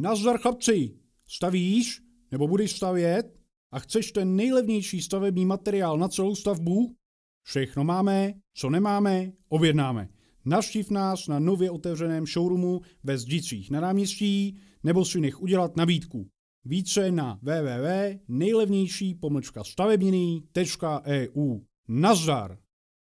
Nazdar chlapci, stavíš nebo budeš stavět a chceš ten nejlevnější stavební materiál na celou stavbu? Všechno máme, co nemáme, objednáme. Navštív nás na nově otevřeném showroomu ve Zdicích na náměstí nebo si nech udělat nabídku. Více na www.nejlevnější-stavebniny.eu. E Nazdar!